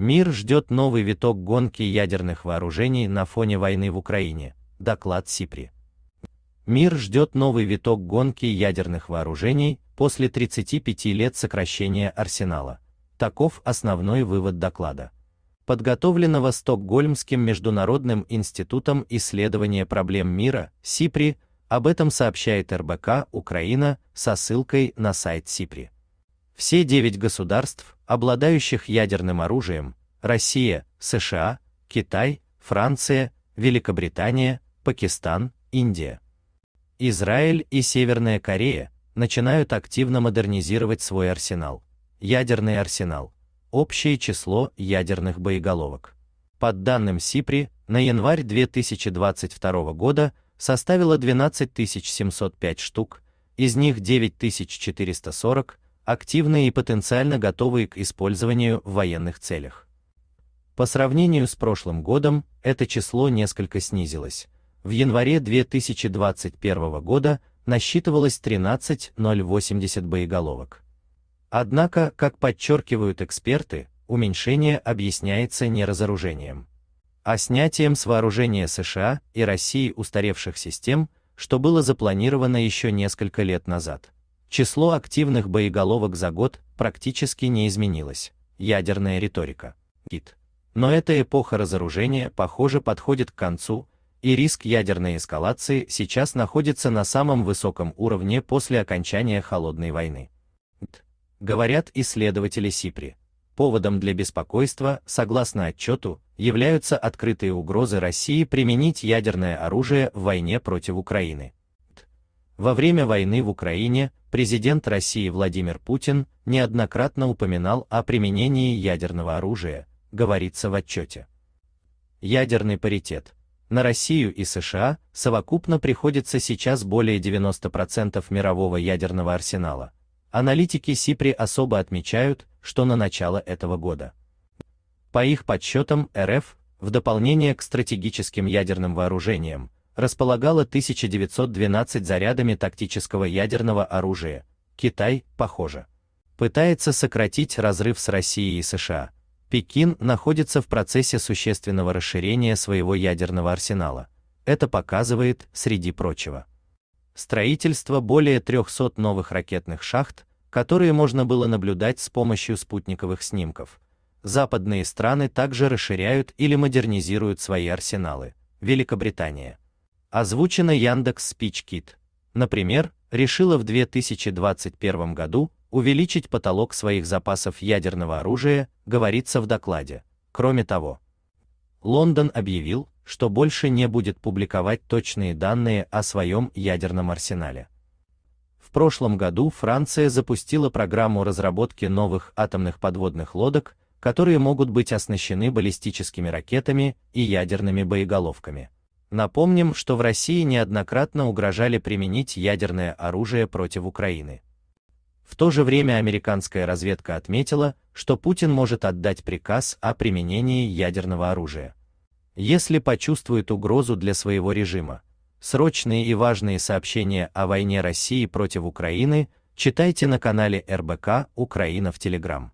Мир ждет новый виток гонки ядерных вооружений на фоне войны в Украине, доклад СИПРИ. Мир ждет новый виток гонки ядерных вооружений после 35 лет сокращения арсенала. Таков основной вывод доклада. Подготовленного Стокгольмским международным институтом исследования проблем мира, СИПРИ, об этом сообщает РБК Украина со ссылкой на сайт СИПРИ. Все девять государств, обладающих ядерным оружием, Россия, США, Китай, Франция, Великобритания, Пакистан, Индия, Израиль и Северная Корея начинают активно модернизировать свой арсенал. Ядерный арсенал. Общее число ядерных боеголовок. Под данным СИПРИ, на январь 2022 года составило 12 705 штук, из них 9 440 активные и потенциально готовые к использованию в военных целях. По сравнению с прошлым годом, это число несколько снизилось. В январе 2021 года насчитывалось 13,080 боеголовок. Однако, как подчеркивают эксперты, уменьшение объясняется не разоружением, а снятием с вооружения США и России устаревших систем, что было запланировано еще несколько лет назад. Число активных боеголовок за год практически не изменилось. Ядерная риторика. Гид. Но эта эпоха разоружения, похоже, подходит к концу, и риск ядерной эскалации сейчас находится на самом высоком уровне после окончания холодной войны. Говорят исследователи СИПРИ. Поводом для беспокойства, согласно отчету, являются открытые угрозы России применить ядерное оружие в войне против Украины. Во время войны в Украине президент России Владимир Путин неоднократно упоминал о применении ядерного оружия, говорится в отчете. Ядерный паритет. На Россию и США совокупно приходится сейчас более 90% мирового ядерного арсенала. Аналитики СИПРИ особо отмечают, что на начало этого года. По их подсчетам РФ, в дополнение к стратегическим ядерным вооружениям, располагала 1912 зарядами тактического ядерного оружия. Китай, похоже, пытается сократить разрыв с Россией и США. Пекин находится в процессе существенного расширения своего ядерного арсенала. Это показывает, среди прочего, строительство более 300 новых ракетных шахт, которые можно было наблюдать с помощью спутниковых снимков. Западные страны также расширяют или модернизируют свои арсеналы. Великобритания озвучена Яндекс Спичкит. Например, решила в 2021 году увеличить потолок своих запасов ядерного оружия, говорится в докладе. Кроме того, Лондон объявил, что больше не будет публиковать точные данные о своем ядерном арсенале. В прошлом году Франция запустила программу разработки новых атомных подводных лодок, которые могут быть оснащены баллистическими ракетами и ядерными боеголовками. Напомним, что в России неоднократно угрожали применить ядерное оружие против Украины. В то же время американская разведка отметила, что Путин может отдать приказ о применении ядерного оружия. Если почувствует угрозу для своего режима, срочные и важные сообщения о войне России против Украины читайте на канале РБК «Украина» в Телеграм.